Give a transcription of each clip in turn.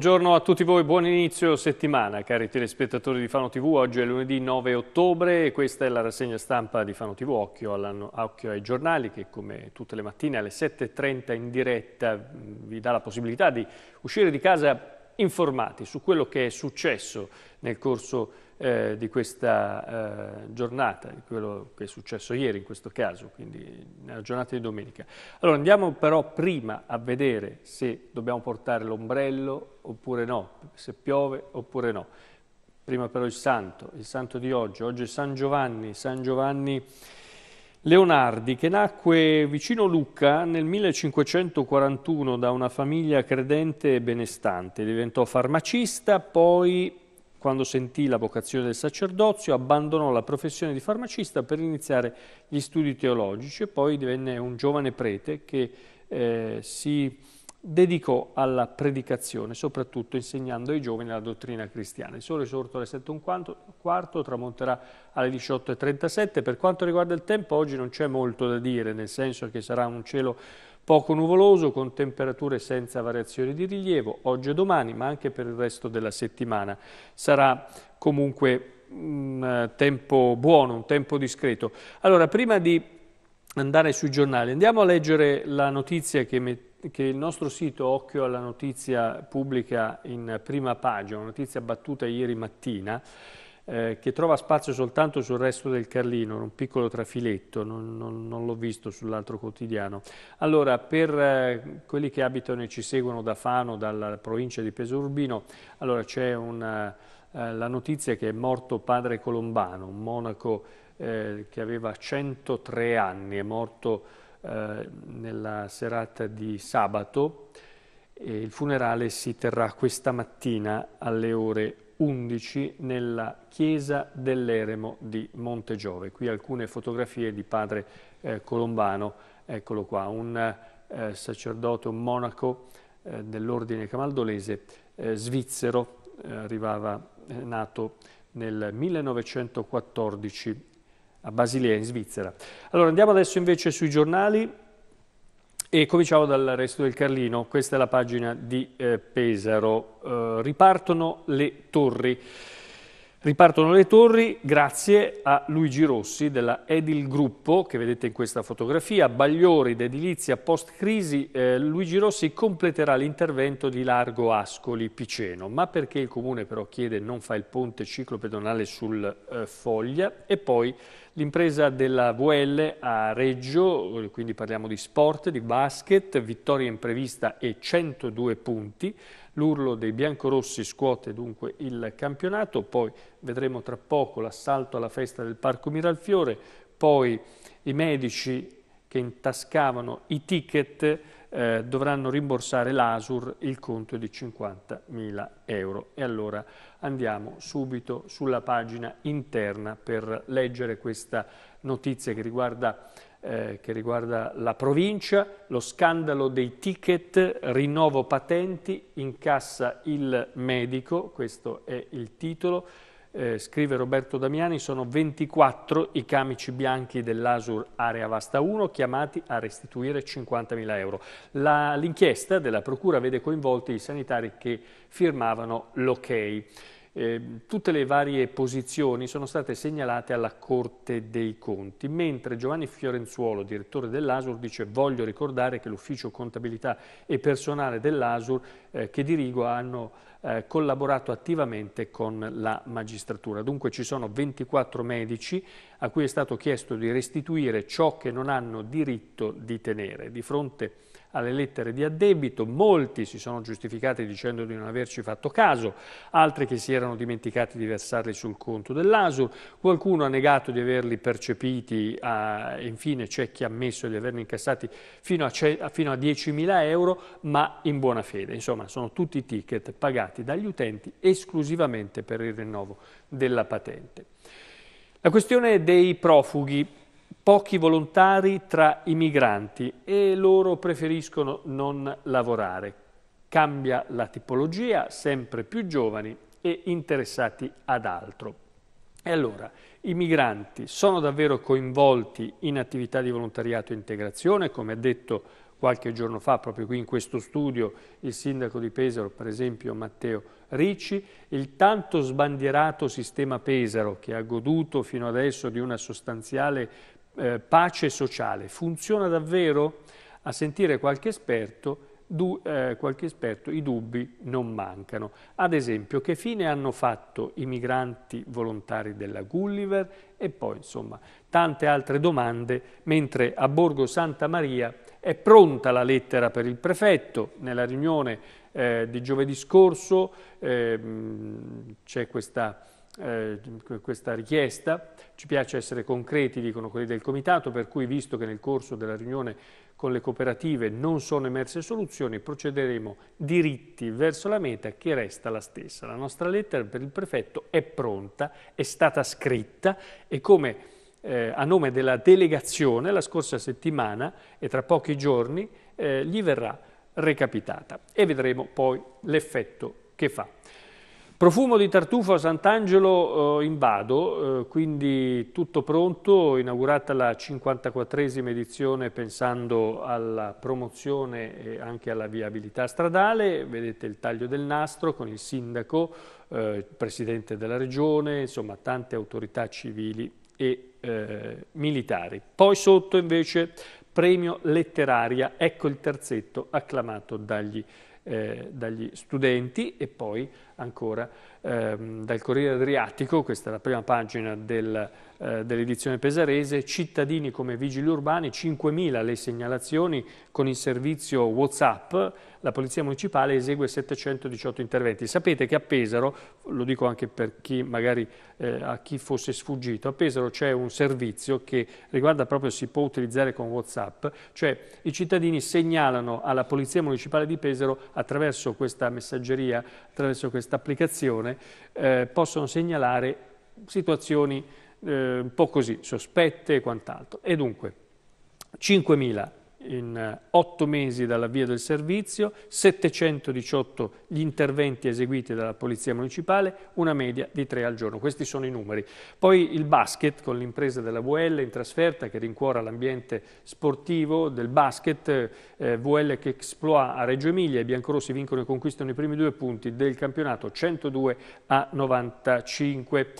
Buongiorno a tutti voi, buon inizio settimana cari telespettatori di Fano TV, oggi è lunedì 9 ottobre e questa è la rassegna stampa di Fano TV, occhio, occhio ai giornali che come tutte le mattine alle 7.30 in diretta mm, vi dà la possibilità di uscire di casa informati su quello che è successo nel corso di eh, di questa eh, giornata, di quello che è successo ieri in questo caso, quindi nella giornata di domenica. Allora andiamo però prima a vedere se dobbiamo portare l'ombrello oppure no, se piove oppure no. Prima però il santo, il santo di oggi, oggi è San Giovanni, San Giovanni Leonardi che nacque vicino Lucca nel 1541 da una famiglia credente e benestante, diventò farmacista, poi quando sentì la vocazione del sacerdozio, abbandonò la professione di farmacista per iniziare gli studi teologici e poi divenne un giovane prete che eh, si dedicò alla predicazione, soprattutto insegnando ai giovani la dottrina cristiana. Il sole è sorto alle 7.15, tramonterà alle 18.37. Per quanto riguarda il tempo, oggi non c'è molto da dire, nel senso che sarà un cielo Poco nuvoloso, con temperature senza variazioni di rilievo, oggi e domani, ma anche per il resto della settimana. Sarà comunque un mm, eh, tempo buono, un tempo discreto. Allora, prima di andare sui giornali, andiamo a leggere la notizia che mettiamo che il nostro sito Occhio alla notizia pubblica in prima pagina, una notizia battuta ieri mattina, eh, che trova spazio soltanto sul resto del Carlino, un piccolo trafiletto, non, non, non l'ho visto sull'altro quotidiano. Allora, per eh, quelli che abitano e ci seguono da Fano, dalla provincia di Pesurbino, allora c'è una, eh, eh, la notizia che è morto padre Colombano, un monaco eh, che aveva 103 anni, è morto eh, nella serata di sabato, il funerale si terrà questa mattina alle ore 11. 11 nella chiesa dell'Eremo di Montegiove. Qui alcune fotografie di padre eh, Colombano, eccolo qua, un eh, sacerdote, un monaco eh, dell'ordine camaldolese eh, svizzero, eh, arrivava, eh, nato nel 1914 a Basilea in Svizzera. Allora andiamo adesso invece sui giornali. E cominciamo dal resto del Carlino, questa è la pagina di eh, Pesaro. Eh, ripartono le torri. Ripartono le torri grazie a Luigi Rossi della Edil Gruppo, che vedete in questa fotografia, Bagliori d'edilizia post-crisi, eh, Luigi Rossi completerà l'intervento di Largo Ascoli Piceno, ma perché il Comune però chiede non fa il ponte ciclopedonale sul eh, Foglia e poi l'impresa della VL a Reggio, quindi parliamo di sport, di basket, vittoria imprevista e 102 punti, L'urlo dei biancorossi scuote dunque il campionato, poi vedremo tra poco l'assalto alla festa del Parco Miralfiore, poi i medici che intascavano i ticket eh, dovranno rimborsare l'ASUR il conto di 50.000 euro. E allora andiamo subito sulla pagina interna per leggere questa notizia che riguarda eh, che riguarda la provincia, lo scandalo dei ticket, rinnovo patenti, incassa il medico, questo è il titolo, eh, scrive Roberto Damiani, sono 24 i camici bianchi dell'Asur Area Vasta 1 chiamati a restituire 50.000 euro. L'inchiesta della Procura vede coinvolti i sanitari che firmavano l'ok. Ehm, tutte le varie posizioni sono state segnalate alla Corte dei Conti, mentre Giovanni Fiorenzuolo, direttore dell'ASUR, dice voglio ricordare che l'ufficio contabilità e personale dell'ASUR eh, che dirigo hanno eh, collaborato attivamente con la magistratura. Dunque ci sono 24 medici a cui è stato chiesto di restituire ciò che non hanno diritto di tenere. Di fronte a alle lettere di addebito, molti si sono giustificati dicendo di non averci fatto caso, altri che si erano dimenticati di versarli sul conto dell'ASUR, qualcuno ha negato di averli percepiti, a, infine c'è chi ha ammesso di averne incassati fino a, fino a 10.000 euro, ma in buona fede. Insomma, sono tutti ticket pagati dagli utenti esclusivamente per il rinnovo della patente. La questione dei profughi pochi volontari tra i migranti e loro preferiscono non lavorare. Cambia la tipologia, sempre più giovani e interessati ad altro. E allora, i migranti sono davvero coinvolti in attività di volontariato e integrazione, come ha detto qualche giorno fa, proprio qui in questo studio, il sindaco di Pesaro, per esempio Matteo Ricci, il tanto sbandierato sistema Pesaro, che ha goduto fino adesso di una sostanziale eh, pace sociale funziona davvero? A sentire qualche esperto, du, eh, qualche esperto i dubbi non mancano. Ad esempio, che fine hanno fatto i migranti volontari della Gulliver e poi, insomma, tante altre domande, mentre a Borgo Santa Maria è pronta la lettera per il prefetto. Nella riunione eh, di giovedì scorso eh, c'è questa eh, questa richiesta. Ci piace essere concreti, dicono quelli del Comitato, per cui visto che nel corso della riunione con le cooperative non sono emerse soluzioni, procederemo diritti verso la meta che resta la stessa. La nostra lettera per il prefetto è pronta, è stata scritta e come eh, a nome della delegazione la scorsa settimana e tra pochi giorni eh, gli verrà recapitata e vedremo poi l'effetto che fa. Profumo di tartufo a Sant'Angelo eh, in Vado, eh, quindi tutto pronto, inaugurata la 54esima edizione pensando alla promozione e anche alla viabilità stradale, vedete il taglio del nastro con il sindaco, eh, il presidente della regione, insomma tante autorità civili e eh, militari. Poi sotto invece premio letteraria, ecco il terzetto acclamato dagli, eh, dagli studenti e poi ancora ehm, dal Corriere Adriatico, questa è la prima pagina del, eh, dell'edizione pesarese, cittadini come vigili urbani, 5.000 le segnalazioni con il servizio Whatsapp, la Polizia Municipale esegue 718 interventi. Sapete che a Pesaro, lo dico anche per chi magari eh, a chi fosse sfuggito, a Pesaro c'è un servizio che riguarda proprio, si può utilizzare con Whatsapp, cioè i cittadini segnalano alla Polizia Municipale di Pesaro attraverso questa messaggeria, attraverso questa applicazione persone eh, possono segnalare situazioni eh, un po' così, sospette e quant'altro. E dunque, 5.000 in eh, otto mesi dall'avvio del servizio, 718 gli interventi eseguiti dalla Polizia Municipale, una media di tre al giorno. Questi sono i numeri. Poi il basket con l'impresa della VL in trasferta che rincuora l'ambiente sportivo del basket, eh, VL che esploa a Reggio Emilia i Biancorossi vincono e conquistano i primi due punti del campionato 102 a 95.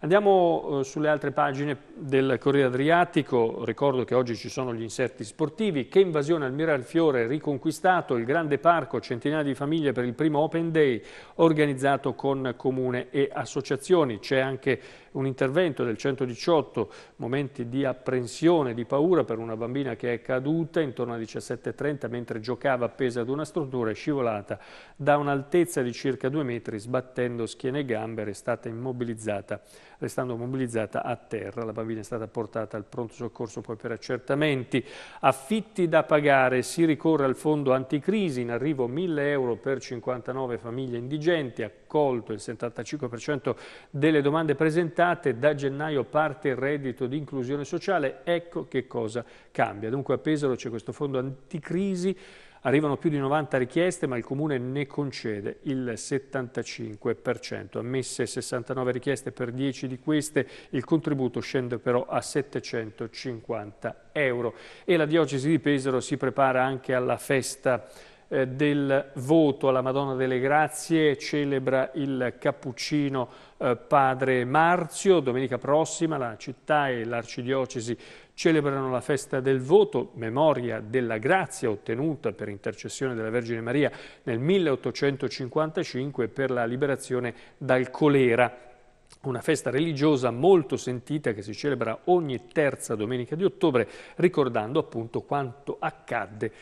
Andiamo eh, sulle altre pagine del Corriere Adriatico, ricordo che oggi ci sono gli inserti sportivi, che invasione al Miralfiore riconquistato, il grande parco, centinaia di famiglie per il primo Open Day organizzato con comune e associazioni, c'è anche un intervento del 118, momenti di apprensione, di paura per una bambina che è caduta intorno alle 17.30 mentre giocava appesa ad una struttura e scivolata da un'altezza di circa due metri sbattendo schiena e gambe ed è stata immobilizzata, restando mobilizzata a terra. La bambina è stata portata al pronto soccorso poi per accertamenti. Affitti da pagare, si ricorre al fondo anticrisi, in arrivo 1000 euro per 59 famiglie indigenti, accolto il 75% delle domande presentate estate, da gennaio parte il reddito di inclusione sociale, ecco che cosa cambia. Dunque a Pesaro c'è questo fondo anticrisi, arrivano più di 90 richieste ma il Comune ne concede il 75%, ammesse 69 richieste per 10 di queste, il contributo scende però a 750 euro e la diocesi di Pesaro si prepara anche alla festa eh, del voto alla Madonna delle Grazie celebra il cappuccino eh, Padre Marzio. Domenica prossima la città e l'arcidiocesi celebrano la festa del voto, memoria della grazia ottenuta per intercessione della Vergine Maria nel 1855 per la liberazione dal colera una festa religiosa molto sentita che si celebra ogni terza domenica di ottobre, ricordando appunto quanto accadde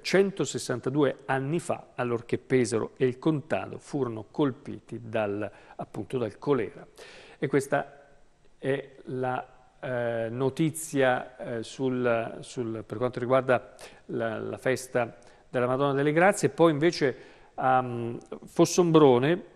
162 eh, anni fa, allorché Pesaro e il contado furono colpiti dal, appunto dal colera. E questa è la eh, notizia eh, sul, sul, per quanto riguarda la, la, festa della Madonna delle Grazie. Poi invece a um, Fossombrone,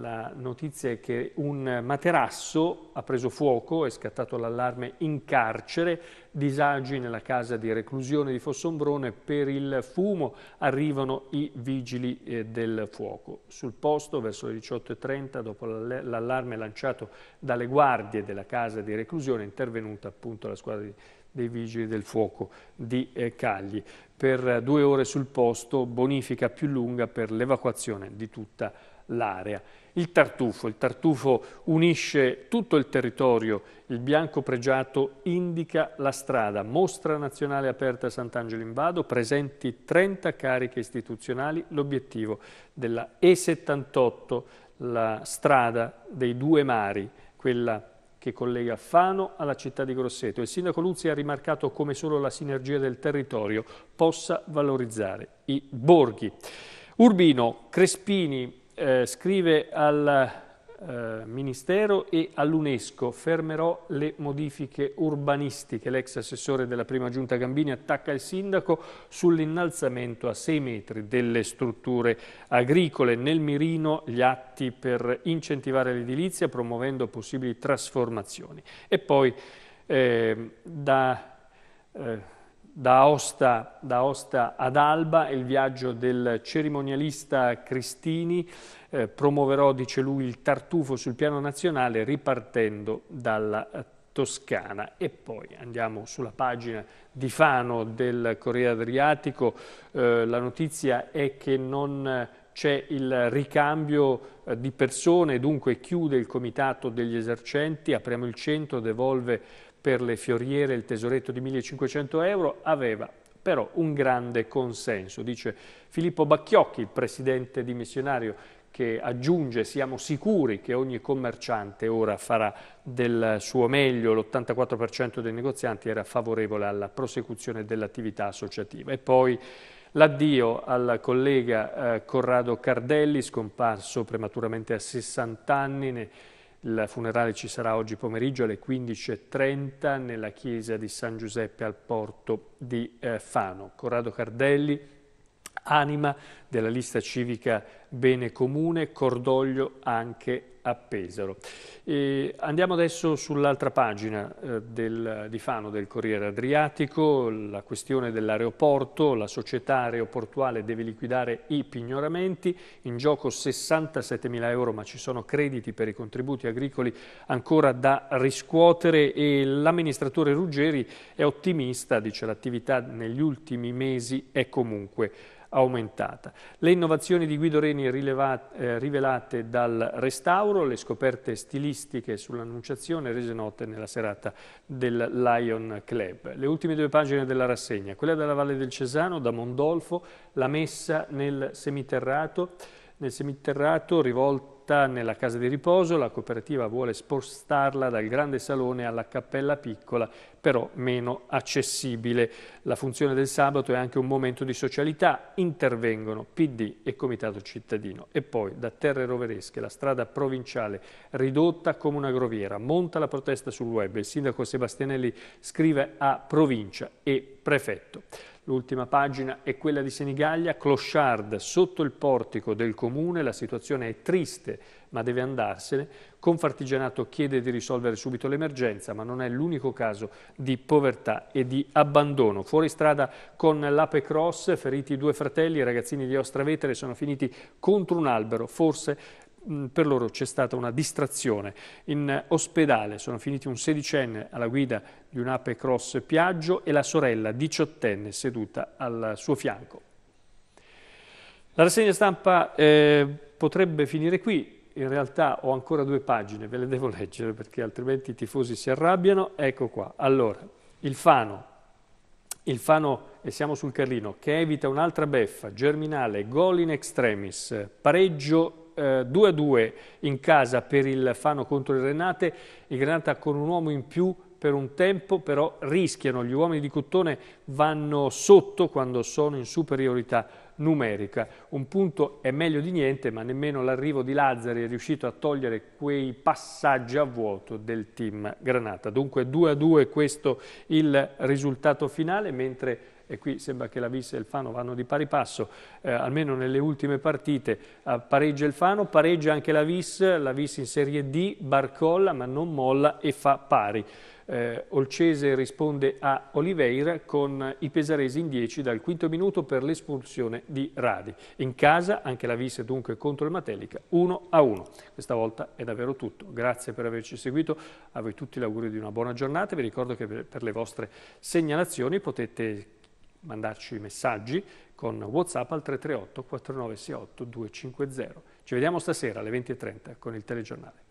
la notizia è che un materasso ha preso fuoco, è scattato l'allarme in carcere, disagi nella casa di reclusione di Fossombrone, per il fumo arrivano i vigili eh, del fuoco. Sul posto, verso le 18.30, dopo l'allarme lanciato dalle guardie della casa di reclusione, è intervenuta appunto la squadra di dei Vigili del Fuoco di eh, Cagli. Per due ore sul posto, bonifica più lunga per l'evacuazione di tutta l'area. Il tartufo. il tartufo unisce tutto il territorio, il bianco pregiato indica la strada, mostra nazionale aperta a Sant'Angelo in Vado, presenti 30 cariche istituzionali, l'obiettivo della E78, la strada dei due mari, quella che collega Fano alla città di Grosseto. Il sindaco Luzzi ha rimarcato come solo la sinergia del territorio possa valorizzare i borghi. Urbino Crespini eh, scrive al eh, Ministero e all'UNESCO. Fermerò le modifiche urbanistiche. L'ex assessore della prima giunta Gambini attacca il sindaco sull'innalzamento a 6 metri delle strutture agricole. Nel mirino gli atti per incentivare l'edilizia promuovendo possibili trasformazioni. E poi eh, da... Eh, da Aosta, da Osta ad Alba il viaggio del cerimonialista Cristini, eh, promuoverò, dice lui, il tartufo sul piano nazionale ripartendo dalla eh, Toscana. E poi andiamo sulla pagina di Fano del Corriere Adriatico, eh, la notizia è che non c'è il ricambio eh, di persone, dunque chiude il comitato degli esercenti, apriamo il centro, devolve per le fioriere il tesoretto di 1500 euro aveva però un grande consenso, dice Filippo Bacchiocchi, il presidente dimissionario, che aggiunge siamo sicuri che ogni commerciante ora farà del suo meglio, l'84% dei negozianti era favorevole alla prosecuzione dell'attività associativa. E poi l'addio al collega eh, Corrado Cardelli, scomparso prematuramente a 60 anni, il funerale ci sarà oggi pomeriggio alle 15.30 nella chiesa di San Giuseppe al porto di eh, Fano. Corrado Cardelli anima della lista civica Bene Comune, cordoglio anche a Pesaro. E andiamo adesso sull'altra pagina eh, del, di Fano del Corriere Adriatico, la questione dell'aeroporto, la società aeroportuale deve liquidare i pignoramenti, in gioco 67 mila euro ma ci sono crediti per i contributi agricoli ancora da riscuotere e l'amministratore Ruggeri è ottimista, dice l'attività negli ultimi mesi è comunque aumentata. Le innovazioni di Guido Reni eh, rivelate dal restauro, le scoperte stilistiche sull'annunciazione rese note nella serata del Lion Club. Le ultime due pagine della rassegna, quella della Valle del Cesano, da Mondolfo, la messa nel semiterrato, nel semiterrato rivolto Motta nella casa di riposo, la cooperativa vuole spostarla dal grande salone alla cappella piccola, però meno accessibile. La funzione del sabato è anche un momento di socialità, intervengono PD e Comitato Cittadino. E poi da Terre Roveresche, la strada provinciale ridotta come una groviera, monta la protesta sul web, il sindaco Sebastianelli scrive a provincia e prefetto. L'ultima pagina è quella di Senigallia, Clochard sotto il portico del comune, la situazione è triste ma deve andarsene, Confartigianato chiede di risolvere subito l'emergenza ma non è l'unico caso di povertà e di abbandono. Fuori strada con l'Ape Cross, feriti due fratelli, i ragazzini di Ostravetere sono finiti contro un albero, forse per loro c'è stata una distrazione. In ospedale sono finiti un sedicenne alla guida di un ape cross Piaggio e la sorella diciottenne seduta al suo fianco. La rassegna stampa eh, potrebbe finire qui, in realtà ho ancora due pagine, ve le devo leggere perché altrimenti i tifosi si arrabbiano. Ecco qua, allora, il Fano, il Fano e siamo sul Carlino, che evita un'altra beffa, Germinale, gol in extremis, pareggio 2-2 eh, in casa per il Fano contro il Renate, il Granata con un uomo in più per un tempo, però rischiano, gli uomini di Cottone vanno sotto quando sono in superiorità numerica. Un punto è meglio di niente, ma nemmeno l'arrivo di Lazzari è riuscito a togliere quei passaggi a vuoto del team Granata. Dunque 2-2 questo il risultato finale, mentre e qui sembra che la Visse e il Fano vanno di pari passo, eh, almeno nelle ultime partite eh, pareggia il Fano, pareggia anche la Vis, la Vis in Serie D, barcolla ma non molla e fa pari. Eh, Olcese risponde a Oliveira con i pesaresi in 10 dal quinto minuto per l'espulsione di Radi. In casa anche la Visse dunque contro il Matelica 1 a 1. Questa volta è davvero tutto. Grazie per averci seguito. A voi tutti l'augurio di una buona giornata. Vi ricordo che per le vostre segnalazioni potete mandarci messaggi con Whatsapp al 338 4968 250. Ci vediamo stasera alle 20.30 con il telegiornale.